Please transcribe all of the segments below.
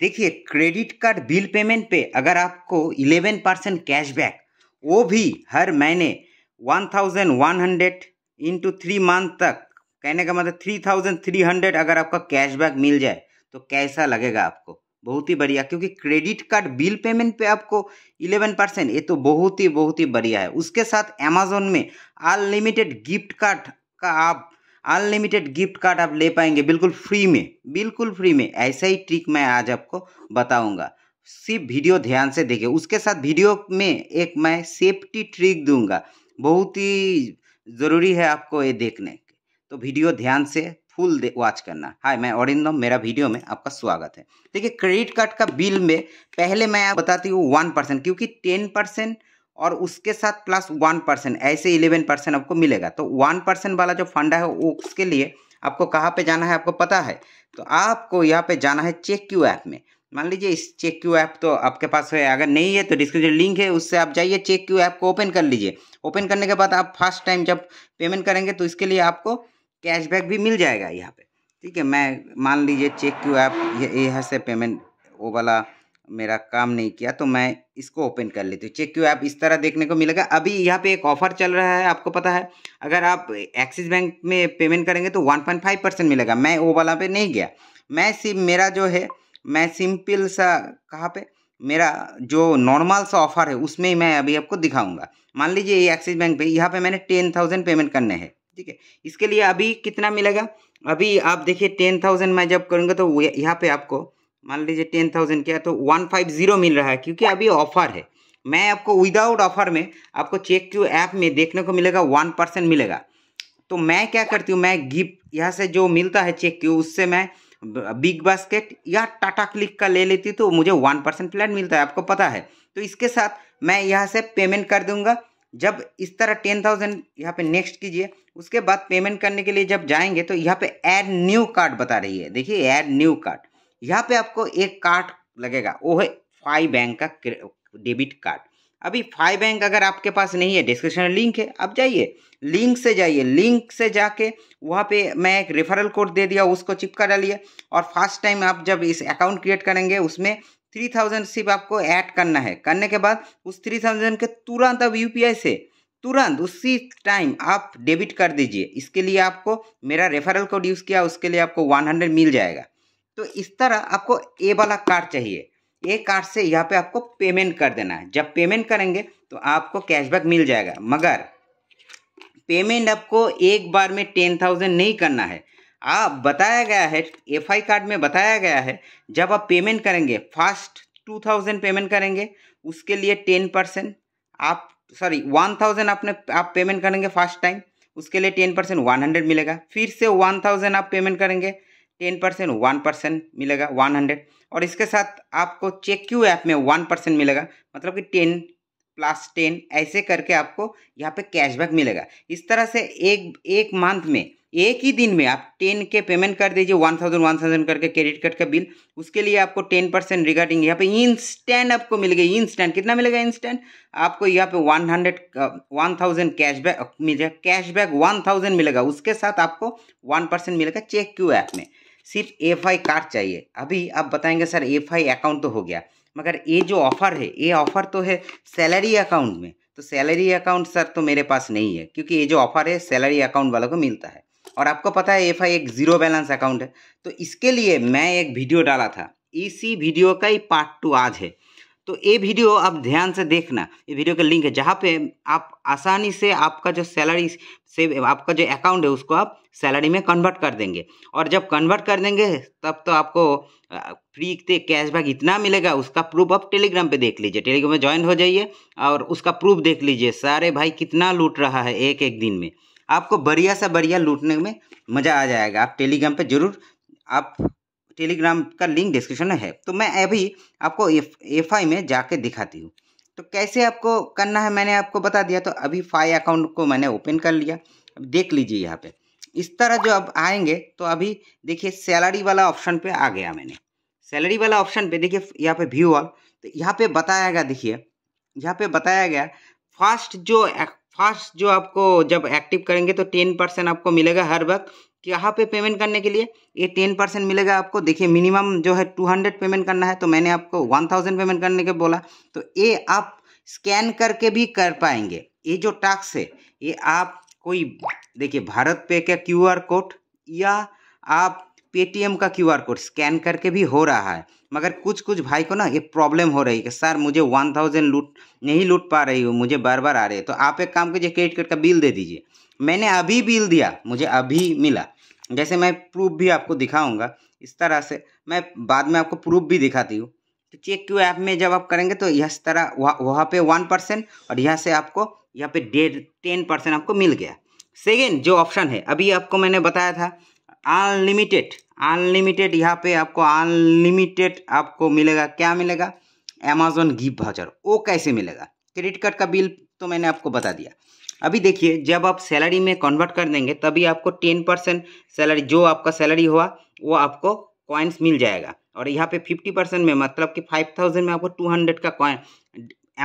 देखिए credit card bill payment पे अगर आपको 11 परसेंट कैशबैक वो भी हर महीने 1100 इंटू थ्री मंथ तक कहने का मतलब 3300 अगर आपका कैशबैक मिल जाए तो कैसा लगेगा आपको बहुत ही बढ़िया क्योंकि क्रेडिट कार्ड बिल पेमेंट पे आपको 11 परसेंट ये तो बहुत ही बहुत ही बढ़िया है उसके साथ अमेजोन में अनलिमिटेड गिफ्ट कार्ड का आप अनलिमिटेड गिफ्ट कार्ड आप ले पाएंगे बिल्कुल फ्री में बिल्कुल फ्री में ऐसा ही ट्रिक मैं आज आपको बताऊंगा सिर्फ वीडियो ध्यान से देखें उसके साथ वीडियो में एक मैं सेफ्टी ट्रिक दूंगा बहुत ही ज़रूरी है आपको ये देखने तो वीडियो ध्यान से फुल वॉच करना हाय मैं औरिंदम मेरा वीडियो में आपका स्वागत है देखिए क्रेडिट कार्ड का बिल में पहले मैं आप बताती हूँ वन परसेंट क्योंकि टेन परसेंट और उसके साथ प्लस वन परसेंट ऐसे इलेवन परसेंट आपको मिलेगा तो वन परसेंट वाला जो फंडा है वो उसके लिए आपको कहाँ पे जाना है आपको पता है तो आपको यहाँ पे जाना है चेक क्यू ऐप में मान लीजिए इस चेक क्यू ऐप तो आपके पास है अगर नहीं है तो डिस्क्रिप्शन लिंक है उससे आप जाइए चेक क्यू ऐप को ओपन कर लीजिए ओपन करने के बाद आप फर्स्ट टाइम जब पेमेंट करेंगे तो इसके लिए आपको कैशबैक भी मिल जाएगा यहाँ पे ठीक है मैं मान लीजिए चेक क्यू ऐप यहाँ से पेमेंट वो वाला मेरा काम नहीं किया तो मैं इसको ओपन कर लेती हूँ चेक क्यू ऐप इस तरह देखने को मिलेगा अभी यहाँ पे एक ऑफर चल रहा है आपको पता है अगर आप एक्सिस बैंक में पेमेंट करेंगे तो 1.5 परसेंट मिलेगा मैं वो वाला पे नहीं गया मैं सिम मेरा जो है मैं सिंपल सा कहाँ पे मेरा जो नॉर्मल सा ऑफर है उसमें ही मैं अभी आपको दिखाऊँगा मान लीजिए ये एक्सिस बैंक पर यहाँ पर मैंने टेन थाउजेंड पेमेंट करने हैं ठीक है इसके लिए अभी कितना मिलेगा अभी आप देखिए टेन थाउजेंड मैं जब करूँगा तो यहाँ पे आपको मान लीजिए टेन थाउजेंड किया तो वन फाइव जीरो मिल रहा है क्योंकि अभी ऑफर है मैं आपको विदाउट ऑफर में आपको चेक टू ऐप में देखने को मिलेगा वन परसेंट मिलेगा तो मैं क्या करती हूँ मैं गिफ्ट यहाँ से जो मिलता है चेक क्यू उससे मैं बिग बास्केट या टाटा क्लिक का ले लेती तो मुझे वन परसेंट फ्लैट मिलता है आपको पता है तो इसके साथ मैं यहाँ से पेमेंट कर दूंगा जब इस तरह टेन थाउजेंड यहाँ पे नेक्स्ट कीजिए उसके बाद पेमेंट करने के लिए जब जाएंगे तो यहाँ पे ऐड न्यू कार्ड बता रही है देखिए ऐड न्यू कार्ड यहाँ पे आपको एक कार्ड लगेगा वो है फाइव बैंक का डेबिट कार्ड अभी फाइव बैंक अगर आपके पास नहीं है डिस्क्रिप्शन लिंक है आप जाइए लिंक से जाइए लिंक से जाके वहाँ पे मैं एक रेफरल कोड दे दिया उसको चिपका डालिए और फर्स्ट टाइम आप जब इस अकाउंट क्रिएट करेंगे उसमें थ्री थाउजेंड सिर्फ आपको ऐड करना है करने के बाद उस थ्री थाउजेंड के तुरंत अब यू से तुरंत उसी टाइम आप डेबिट कर दीजिए इसके लिए आपको मेरा रेफरल कोड यूज़ किया उसके लिए आपको वन हंड्रेड मिल जाएगा तो इस तरह आपको ए वाला कार्ड चाहिए ए कार्ड से यहाँ पे आपको पेमेंट कर देना है जब पेमेंट करेंगे तो आपको कैशबैक मिल जाएगा मगर पेमेंट आपको एक बार में टेन थाउजेंड नहीं करना है आप बताया गया है एफ आई कार्ड में बताया गया है जब आप पेमेंट करेंगे फर्स्ट टू थाउजेंड पेमेंट करेंगे उसके लिए टेन परसेंट आप सॉरी वन थाउजेंड आपने आप पेमेंट करेंगे फर्स्ट टाइम उसके लिए टेन परसेंट वन हंड्रेड मिलेगा फिर से वन थाउजेंड आप पेमेंट करेंगे टेन परसेंट वन परसेंट मिलेगा वन हंड्रेड और इसके साथ आपको चेक क्यू ऐप में वन परसेंट मिलेगा मतलब कि टेन प्लस टेन ऐसे करके आपको यहाँ पे कैशबैक मिलेगा इस तरह से एक एक मंथ में एक ही दिन में आप टेन के पेमेंट कर दीजिए वन थाउजेंड वन थाउजेंड करके क्रेडिट कार्ड का बिल उसके लिए आपको टेन परसेंट रिगार्डिंग यहाँ पे इंस्टेंट आपको मिलेगा इंस्टेंट कितना मिलेगा इंस्टेंट आपको यहाँ पे one hundred one thousand cashback मिलेगा कैशबैक वन थाउजेंड मिलेगा उसके साथ आपको वन परसेंट मिलेगा चेक क्यू ऐप में सिर्फ एफ आई कार्ड चाहिए अभी आप बताएंगे सर एफ आई अकाउंट तो हो गया मगर ये जो ऑफ़र है ये ऑफ़र तो है सैलरी अकाउंट में तो सैलरी अकाउंट सर तो मेरे पास नहीं है क्योंकि ये जो ऑफ़र है सैलरी अकाउंट वालों को मिलता है और आपको पता है एफ आई एक ज़ीरो बैलेंस अकाउंट है तो इसके लिए मैं एक वीडियो डाला था इसी वीडियो का ही पार्ट टू आज है तो ये वीडियो आप ध्यान से देखना ये वीडियो का लिंक है जहाँ पे आप आसानी से आपका जो सैलरी से आपका जो अकाउंट है उसको आप सैलरी में कन्वर्ट कर देंगे और जब कन्वर्ट कर देंगे तब तो आपको फ्री के कैशबैक इतना मिलेगा उसका प्रूफ आप टेलीग्राम पे देख लीजिए टेलीग्राम में ज्वाइन हो जाइए और उसका प्रूफ देख लीजिए सारे भाई कितना लूट रहा है एक एक दिन में आपको बढ़िया सा बढ़िया लूटने में मज़ा आ जाएगा आप टेलीग्राम पर जरूर आप टेलीग्राम का लिंक डिस्क्रिप्शन में है तो मैं अभी आपको एफ आई में जाके दिखाती हूँ तो कैसे आपको करना है मैंने आपको बता दिया तो अभी फाई अकाउंट को मैंने ओपन कर लिया अब देख लीजिए यहाँ पे इस तरह जो अब आएंगे तो अभी देखिए सैलरी वाला ऑप्शन पे आ गया मैंने सैलरी वाला ऑप्शन पे देखिए यहाँ पे व्यू ऑल तो यहाँ पे बताया गया देखिए यहाँ पे बताया गया फास्ट जो फास्ट जो आपको जब एक्टिव करेंगे तो टेन परसेंट आपको मिलेगा हर वक्त तो यहाँ पे पेमेंट करने के लिए ये टेन परसेंट मिलेगा आपको देखिए मिनिमम जो है टू हंड्रेड पेमेंट करना है तो मैंने आपको वन थाउजेंड पेमेंट करने के बोला तो ये आप स्कैन करके भी कर पाएंगे ये जो टैक्स है ये आप कोई देखिए भारत पे का क्यू आर कोड या आप पेटीएम का क्यू आर कोड स्कैन करके भी हो रहा है मगर कुछ कुछ भाई को ना ये प्रॉब्लम हो रही है कि सर मुझे वन थाउजेंड लूट नहीं लूट पा रही हूँ मुझे बार बार आ रही है तो आप एक काम कीजिए क्रेडिट कार्ड का बिल दे दीजिए मैंने अभी बिल दिया मुझे अभी मिला जैसे मैं प्रूफ भी आपको दिखाऊंगा इस तरह से मैं बाद में आपको प्रूफ भी दिखाती हूँ तो चेक क्यू ऐप में जब आप करेंगे तो यह तरह वह, वहाँ पे वन परसेंट और यहाँ से आपको यहाँ पे डेढ़ टेन परसेंट आपको मिल गया सेकेंड जो ऑप्शन है अभी आपको मैंने बताया था अनलिमिटेड अनलिमिटेड यहाँ पे आपको अनलिमिटेड आपको मिलेगा क्या मिलेगा अमेजोन गिफ्ट भाउचर वो कैसे मिलेगा क्रेडिट कार्ड का बिल तो मैंने आपको बता दिया अभी देखिए जब आप सैलरी में कन्वर्ट कर देंगे तभी आपको टेन परसेंट सैलरी जो आपका सैलरी हुआ वो आपको कॉइन्स मिल जाएगा और यहाँ पे फिफ्टी परसेंट में मतलब कि फाइव थाउजेंड में आपको टू हंड्रेड का कॉइन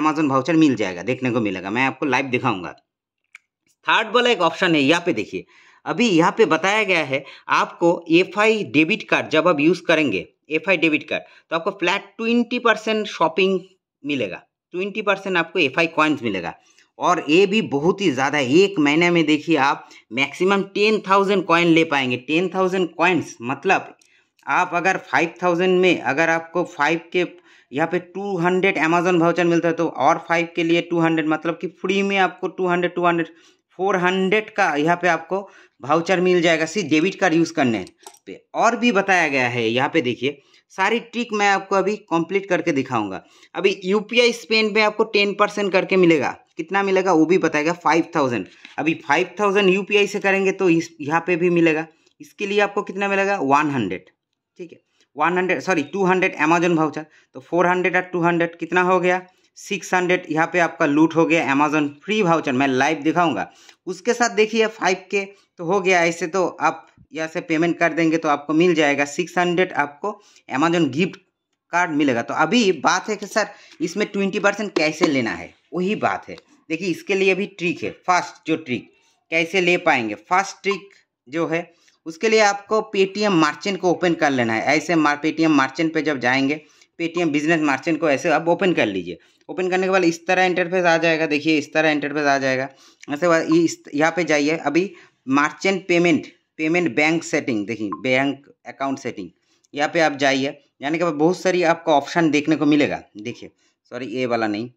अमेजोन भाउचर मिल जाएगा देखने को मिलेगा मैं आपको लाइव दिखाऊंगा थर्ड वाला एक ऑप्शन है यहाँ पे देखिए अभी यहाँ पे बताया गया है आपको एफ आई डेबिट कार्ड जब आप यूज़ करेंगे एफ आई डेबिट कार्ड तो आपको फ्लैट ट्वेंटी परसेंट शॉपिंग मिलेगा ट्वेंटी परसेंट आपको एफ आई कॉइन्स मिलेगा और ये भी बहुत ही ज़्यादा एक महीने में देखिए आप मैक्सिमम टेन थाउजेंड कॉइन ले पाएंगे टेन थाउजेंड कॉइन्स मतलब आप अगर फाइव थाउजेंड में अगर आपको फाइव के यहाँ पे टू हंड्रेड अमेजोन भाउचर मिलता है तो और फाइव के लिए टू हंड्रेड मतलब कि फ्री में आपको two hundred two hundred four hundred का यहाँ पे आपको भाउचर मिल जाएगा सिर्फ डेबिट कार्ड यूज़ करने पे और भी बताया गया है यहाँ पे देखिए सारी ट्रिक मैं आपको अभी कंप्लीट करके दिखाऊंगा अभी यूपीआई स्पेन में आपको टेन परसेंट करके मिलेगा कितना मिलेगा वो भी बताएगा फाइव थाउजेंड अभी फाइव थाउजेंड यू से करेंगे तो इस यहाँ पे भी मिलेगा इसके लिए आपको कितना मिलेगा वन हंड्रेड ठीक है one hundred sorry two hundred Amazon voucher तो फोर हंड्रेड और टू हंड्रेड कितना हो गया सिक्स हंड्रेड यहाँ पर आपका लूट हो गया अमेजोन फ्री भाउचर मैं लाइव दिखाऊंगा उसके साथ देखिए फाइव के तो हो गया ऐसे तो आप यहाँ से पेमेंट कर देंगे तो आपको मिल जाएगा सिक्स हंड्रेड आपको अमेजोन गिफ्ट कार्ड मिलेगा तो अभी बात है कि सर इसमें ट्वेंटी परसेंट कैसे लेना है वही बात है देखिए इसके लिए भी ट्रिक है फास्ट जो ट्रिक कैसे ले पाएंगे फास्ट ट्रिक जो है उसके लिए आपको पेटीएम मार्चेंट को ओपन कर लेना है ऐसे पेटीएम मार्चेंट पे जब जाएंगे पेटीएम बिजनेस मार्चेंट को ऐसे आप ओपन कर लीजिए ओपन करने के बाद इस तरह इंटरफेस आ जाएगा देखिए इस तरह इंटरफेस आ जाएगा ऐसे इस यहाँ पे जाइए अभी merchant payment payment bank setting देखिए बैंक अकाउंट सेटिंग यहाँ पे आप जाइए यानी कि बहुत सारी आपको ऑप्शन देखने को मिलेगा देखिए सॉरी ये वाला नहीं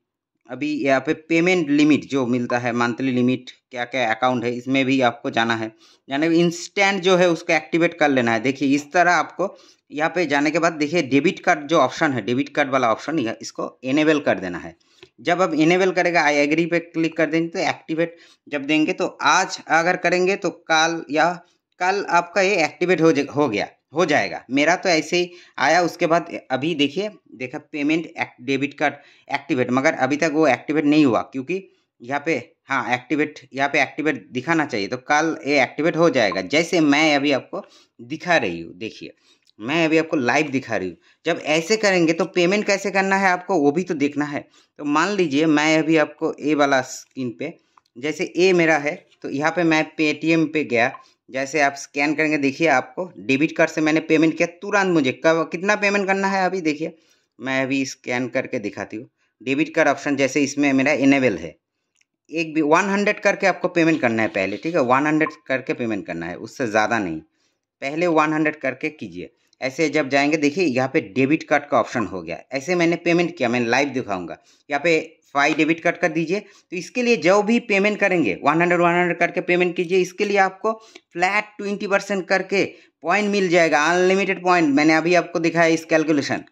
अभी यहाँ पे पेमेंट लिमिट जो मिलता है मंथली लिमिट क्या क्या अकाउंट है इसमें भी आपको जाना है यानी इंस्टेंट जो है उसको एक्टिवेट कर लेना है देखिए इस तरह आपको यहाँ पे जाने के बाद देखिए डेबिट कार्ड जो ऑप्शन है डेबिट कार्ड वाला ऑप्शन इसको इनेबल कर देना है जब आप इनेबल करेगा आई एग्री पे क्लिक कर देंगे तो एक्टिवेट जब देंगे तो आज अगर करेंगे तो कल या कल आपका ये एक्टिवेट हो हो गया हो जाएगा मेरा तो ऐसे ही आया उसके बाद अभी देखिए देखा पेमेंट डेबिट कार्ड एक्टिवेट मगर अभी तक वो एक्टिवेट नहीं हुआ क्योंकि यहाँ पे हाँ एक्टिवेट यहाँ पे एक्टिवेट दिखाना चाहिए तो कल ये एक्टिवेट हो जाएगा जैसे मैं अभी आपको दिखा रही हूँ देखिए मैं अभी आपको लाइव दिखा रही हूँ जब ऐसे करेंगे तो पेमेंट कैसे करना है आपको वो भी तो देखना है तो मान लीजिए मैं अभी आपको ए वाला स्क्रीन पे जैसे ए मेरा है तो यहाँ पे मैं पेटीएम पे गया जैसे आप स्कैन करेंगे देखिए आपको डेबिट कार्ड से मैंने पेमेंट किया तुरंत मुझे कब कितना पेमेंट करना है अभी देखिए मैं अभी स्कैन करके दिखाती हूँ डेबिट कार्ड ऑप्शन जैसे इसमें मेरा इनेबल है एक भी वन हंड्रेड करके आपको पेमेंट करना है पहले ठीक है वन हंड्रेड करके पेमेंट करना है उससे ज़्यादा नहीं पहले वन हंड्रेड करके कीजिए ऐसे जब जाएंगे देखिए यहाँ पे डेबिट कार्ड का ऑप्शन हो गया ऐसे मैंने पेमेंट किया मैं लाइव दिखाऊंगा यहाँ पे फाइव डेबिट कार्ड कर दीजिए तो इसके लिए जो भी पेमेंट करेंगे वन हंड्रेड वन हंड्रेड करके पेमेंट कीजिए इसके लिए आपको फ्लैट ट्वेंटी परसेंट करके पॉइंट मिल जाएगा अनलिमिटेड पॉइंट मैंने अभी आपको दिखाया इस कैलकुलेशन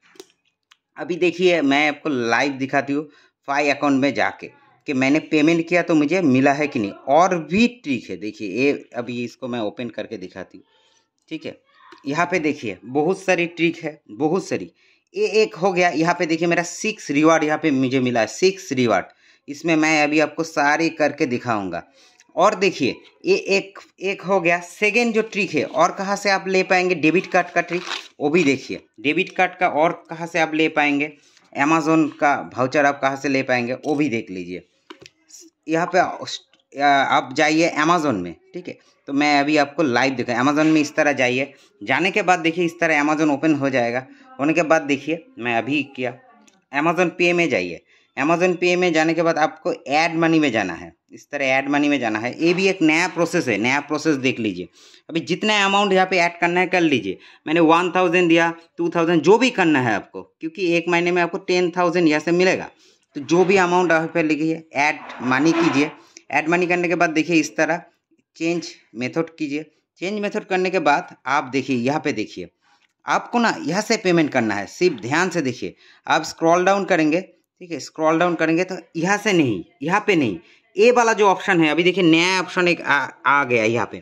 अभी देखिए मैं आपको लाइव दिखाती हूँ फाइव अकाउंट में जाके कि मैंने पेमेंट किया तो मुझे मिला है कि नहीं और भी ट्रिक है देखिए ये अभी इसको मैं ओपन करके दिखाती हूँ ठीक है यहाँ पे देखिए बहुत सारी ट्रिक है बहुत सारी ये एक हो गया यहाँ पे देखिए मेरा सिक्स रिवार्ड यहाँ पे मुझे मिला है सिक्स रिवार्ड इसमें मैं अभी आपको सारे करके दिखाऊंगा और देखिए ये एक एक हो गया सेकेंड जो ट्रिक है और कहाँ से आप ले पाएंगे डेबिट कार्ड का ट्रिक वो भी देखिए डेबिट कार्ड का और कहाँ से आप ले पाएंगे अमेजोन का भाउचर आप कहाँ से ले पाएंगे वो भी देख लीजिए यहाँ पे आप जाइए अमेजोन में ठीक है तो मैं अभी आपको लाइव दिखा अमेजोन में इस तरह जाइए जाने के बाद देखिए इस तरह अमेजोन ओपन हो जाएगा होने के बाद देखिए मैं अभी किया अमेज़ोन पे में जाइए अमेज़ोन पे में जाने के बाद आपको ऐड मनी में जाना है इस तरह ऐड मनी में जाना है ये भी एक नया प्रोसेस है नया प्रोसेस देख लीजिए अभी जितना अमाउंट यहाँ पे ऐड करना है कर लीजिए मैंने वन थाउजेंड दिया टू थाउजेंड जो भी करना है आपको क्योंकि एक महीने में आपको टेन थाउजेंड यहाँ से मिलेगा तो जो भी अमाउंट यहाँ पर लिखिए ऐड मनी कीजिए ऐड मनी करने के बाद देखिए इस तरह चेंज मेथड कीजिए चेंज मेथड करने के बाद आप देखिए यहाँ पर देखिए आपको ना यहाँ से पेमेंट करना है सिर्फ ध्यान से देखिए आप स्क्रॉल डाउन करेंगे ठीक है स्क्रॉल डाउन करेंगे तो यहाँ से नहीं यहाँ पे नहीं ए वाला जो ऑप्शन है अभी देखिए नया ऑप्शन एक आ, आ गया यहाँ पे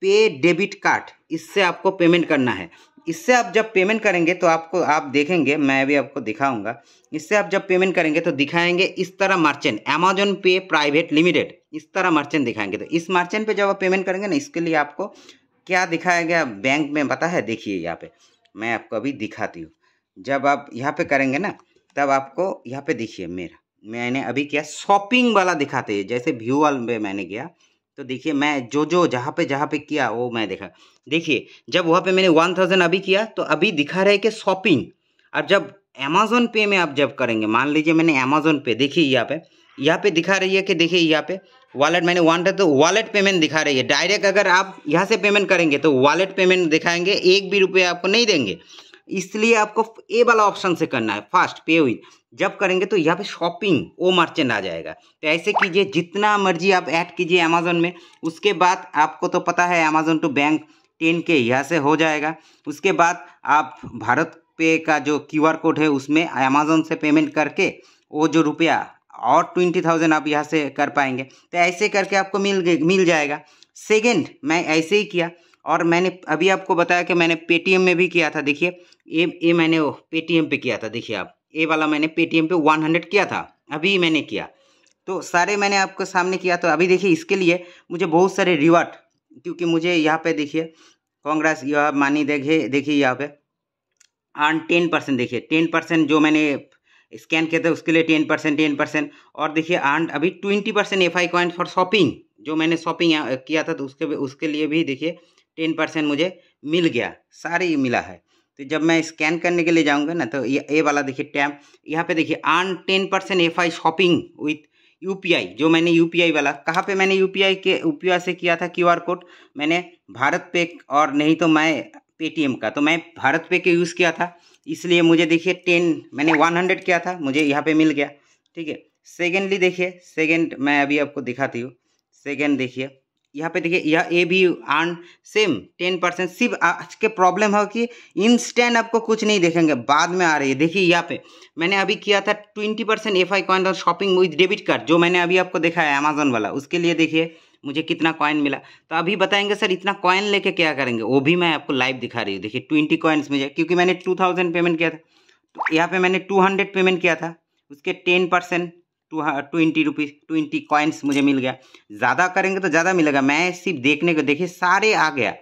पे डेबिट कार्ड इससे आपको पेमेंट करना है इससे आप जब पेमेंट करेंगे तो आपको आप देखेंगे मैं भी आपको दिखाऊंगा इससे आप जब पेमेंट करेंगे तो दिखाएंगे इस तरह merchant Amazon Pay private limited इस तरह मर्चेंट दिखाएंगे तो इस मर्चेंट पे जब आप पेमेंट करेंगे ना इसके लिए आपको क्या दिखाया गया बैंक में पता है देखिए यहाँ पे मैं आपको अभी दिखाती हूँ जब आप यहाँ पे करेंगे ना तब आपको यहाँ पे देखिए मेरा मैंने अभी किया शॉपिंग वाला दिखाते हैं जैसे व्यू वाल में मैंने किया तो देखिए मैं जो जो जहाँ पे जहाँ पे किया वो मैं देखा देखिए जब वहाँ पे मैंने वन थाउजेंड अभी किया तो अभी दिखा रहे कि शॉपिंग और जब अमेजोन पे में आप जब करेंगे मान लीजिए मैंने अमेजोन पे देखिए यहाँ पे यहाँ पे दिखा रही है कि देखिए यहाँ पे वॉलेट मैंने वन तो वॉलेट पेमेंट दिखा रही है डायरेक्ट अगर आप यहाँ से पेमेंट करेंगे तो वॉलेट पेमेंट दिखाएंगे एक भी रुपये आपको नहीं देंगे इसलिए आपको ए वाला ऑप्शन से करना है फास्ट पे विथ जब करेंगे तो यहाँ पे शॉपिंग वो मर्चेंट आ जाएगा तो ऐसे कीजिए जितना मर्जी आप ऐड कीजिए अमेजोन में उसके बाद आपको तो पता है अमेजोन टू बैंक टेन के यहाँ से हो जाएगा उसके बाद आप भारत पे का जो क्यू आर कोड है उसमें अमेजोन से पेमेंट करके वो जो रुपया और ट्वेंटी थाउजेंड आप यहाँ से कर पाएंगे तो ऐसे करके आपको मिल मिल जाएगा सेकेंड मैं ऐसे ही किया और मैंने अभी आपको बताया कि मैंने पेटीएम में भी किया था देखिए ये ये मैंने वो पेटीएम पे किया था देखिए आप ए वाला मैंने पेटीएम पे वन हंड्रेड किया था अभी मैंने किया तो सारे मैंने आपके सामने किया तो अभी देखिए इसके लिए मुझे बहुत सारे रिवार्ड क्योंकि मुझे यहाँ पे देखिए कांग्रेस यह मानी देखे देखिए यहाँ पे आन टेन परसेंट देखिए टेन परसेंट जो मैंने स्कैन किया था उसके लिए टेन परसेंट टेन परसेंट और देखिए आंड अभी twenty percent F I coin for shopping जो मैंने शॉपिंग किया था तो उसके उसके लिए भी देखिए टेन परसेंट मुझे मिल गया सारे मिला है तो जब मैं स्कैन करने के लिए जाऊंगा ना तो ये ए वाला देखिए टैम यहाँ पे देखिए earn ten percent F I shopping with U जो मैंने यू वाला कहाँ पे मैंने यू के यू से किया था क्यू कोड मैंने भारत पे और नहीं तो मैं पेटीएम का तो मैं भारत पे के यूज़ किया था इसलिए मुझे देखिए टेन मैंने वन हंड्रेड किया था मुझे यहाँ पे मिल गया ठीक है सेकेंडली देखिए सेकेंड मैं अभी आपको दिखाती हूँ सेकेंड देखिए यहाँ पे देखिए यह A B earn same ten percent सिर्फ आज के प्रॉब्लम है कि इंस्टेंट आपको कुछ नहीं देखेंगे बाद में आ रही है देखिए यहाँ पे मैंने अभी किया था twenty percent F I coin और शॉपिंग विथ डेबिट कार्ड जो मैंने अभी आपको देखा है अमेजोन वाला उसके लिए देखिए मुझे कितना कॉइन मिला तो अभी बताएंगे सर इतना कॉइन लेके क्या करेंगे वो भी मैं आपको लाइव दिखा रही हूँ देखिए ट्वेंटी कॉइन्स मुझे क्योंकि मैंने टू थाउजेंड पेमेंट किया था तो यहाँ पे मैंने टू हंड्रेड पेमेंट किया था उसके ten percent to twenty rupees twenty coins मुझे मिल गया ज़्यादा करेंगे तो ज़्यादा मिलेगा मैं सिर्फ देखने को देखिए सारे आ गया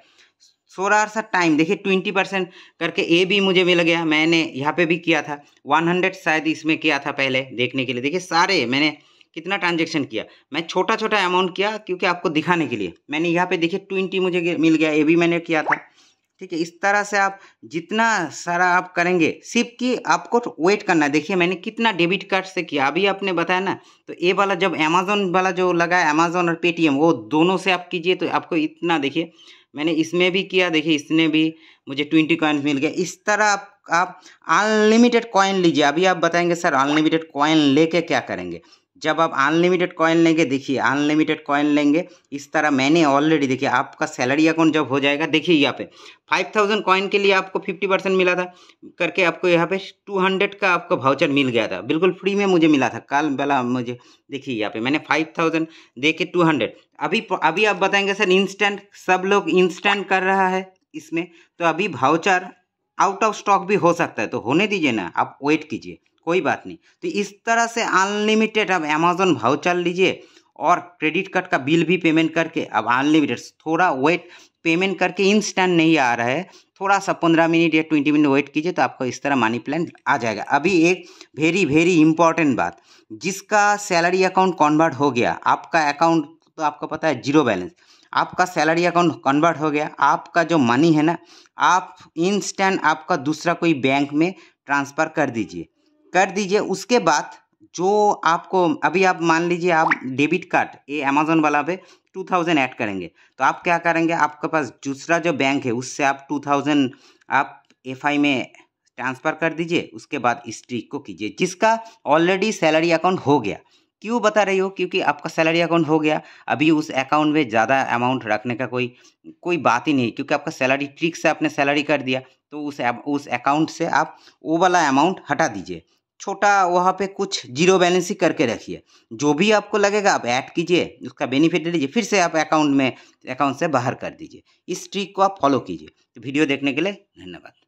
सोलह आर सा टाइम देखिए ट्वेंटी परसेंट करके ए भी मुझे मिल गया मैंने यहाँ पे भी किया था वन हंड्रेड शायद इसमें किया था पहले देखने के लिए देखिए सारे मैंने कितना ट्रांजेक्शन किया मैं छोटा छोटा अमाउंट किया क्योंकि आपको दिखाने के लिए मैंने यहाँ पे देखिए ट्वेंटी मुझे मिल गया ये भी मैंने किया था ठीक है इस तरह से आप जितना सारा आप करेंगे सिर्फ कि आपको वेट करना है देखिए मैंने कितना डेबिट कार्ड से किया अभी आपने बताया ना तो ये वाला जब अमेजोन वाला जो लगा है अमेजोन और पेटीएम वो दोनों से आप कीजिए तो आपको इतना देखिए मैंने इसमें भी किया देखिए इसने भी मुझे ट्वेंटी कॉइन मिल गया इस तरह आप आप अनलिमिटेड कॉइन लीजिए अभी आप बताएंगे सर अनलिमिटेड कॉइन लेके क्या करेंगे जब आप अनलिमिटेड कॉइन लेंगे देखिए अनलिमिटेड कॉइन लेंगे इस तरह मैंने ऑलरेडी देखिए आपका सैलरी अकाउंट जब हो जाएगा देखिए यहाँ पे फाइव थाउजेंड कॉइन के लिए आपको फिफ्टी परसेंट मिला था करके आपको यहाँ पे टू हंड्रेड का आपको भाउचर मिल गया था बिल्कुल फ्री में मुझे मिला था कल वाला मुझे देखिए यहाँ पे मैंने फाइव थाउजेंड दे के टू हंड्रेड अभी अभी आप बताएंगे सर इंस्टेंट सब लोग इंस्टेंट कर रहा है इसमें तो अभी भाउचर आउट ऑफ स्टॉक भी हो सकता है तो होने दीजिए ना आप वेट कीजिए कोई बात नहीं तो इस तरह से अनलिमिटेड आप अमेजोन भाउचर लीजिए और क्रेडिट कार्ड का बिल भी पेमेंट करके अब अनलिमिटेड थोड़ा वेट पेमेंट करके इंस्टेंट नहीं आ रहा है थोड़ा सा पंद्रह मिनट या ट्वेंटी मिनट वेट कीजिए तो आपको इस तरह मनी प्लान आ जाएगा अभी एक वेरी वेरी इंपॉर्टेंट बात जिसका सैलरी अकाउंट कन्वर्ट हो गया आपका अकाउंट तो आपको पता है जीरो बैलेंस आपका सैलरी अकाउंट कन्वर्ट हो गया आपका जो मनी है ना आप इंस्टेंट आपका दूसरा कोई बैंक में ट्रांसफ़र कर दीजिए कर दीजिए उसके बाद जो आपको अभी आप मान लीजिए आप डेबिट कार्ड ये अमेजोन वाला पे टू थाउजेंड ऐड करेंगे तो आप क्या करेंगे आपके पास दूसरा जो बैंक है उससे आप टू थाउजेंड आप एफ आई में ट्रांसफ़र कर दीजिए उसके बाद इस ट्रिक को कीजिए जिसका ऑलरेडी सैलरी अकाउंट हो गया क्यों बता रही हो क्योंकि आपका सैलरी अकाउंट हो गया अभी उस अकाउंट में ज़्यादा अमाउंट रखने का कोई कोई बात ही नहीं क्योंकि आपका सैलरी ट्रिक से आपने सैलरी कर दिया तो उस उस अकाउंट से आप वो वाला अमाउंट हटा दीजिए छोटा वहाँ पे कुछ जीरो बैलेंस ही करके रखिए जो भी आपको लगेगा आप ऐड कीजिए उसका बेनिफिट लीजिए फिर से आप अकाउंट में अकाउंट से बाहर कर दीजिए इस ट्रिक को आप फॉलो कीजिए तो वीडियो देखने के लिए धन्यवाद